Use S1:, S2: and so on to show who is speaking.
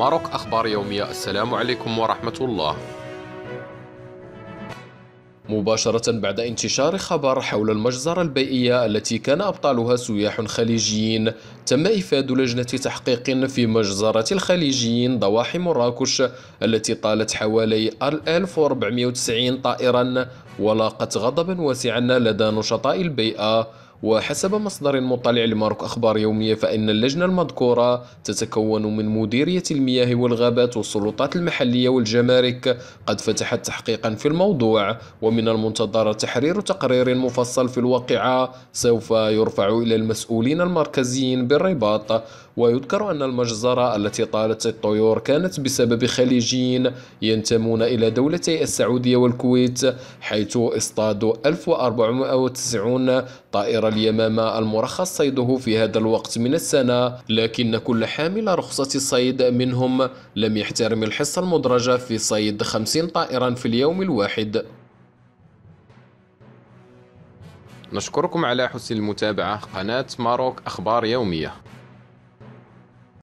S1: ماروك أخبار يومية السلام عليكم ورحمة الله مباشرة بعد انتشار خبر حول المجزرة البيئية التي كان أبطالها سياح خليجيين تم إفاد لجنة تحقيق في مجزرة الخليجيين ضواحي مراكش التي طالت حوالي 1490 طائرا ولاقت غضبا واسعا لدى نشطاء البيئة وحسب مصدر مطلع لمارك أخبار يومية فإن اللجنة المذكورة تتكون من مديرية المياه والغابات والسلطات المحلية والجمارك قد فتحت تحقيقا في الموضوع ومن المنتظر تحرير تقرير مفصل في الواقعة سوف يرفع إلى المسؤولين المركزيين بالرباط ويذكر أن المجزرة التي طالت الطيور كانت بسبب خليجيين ينتمون إلى دولتي السعودية والكويت حيث اصطادوا 1490 طائرة اليمامة المرخص صيده في هذا الوقت من السنة لكن كل حامل رخصة الصيد منهم لم يحترم الحصة المدرجة في صيد 50 طائرا في اليوم الواحد نشكركم على حسن المتابعة قناة ماروك أخبار يومية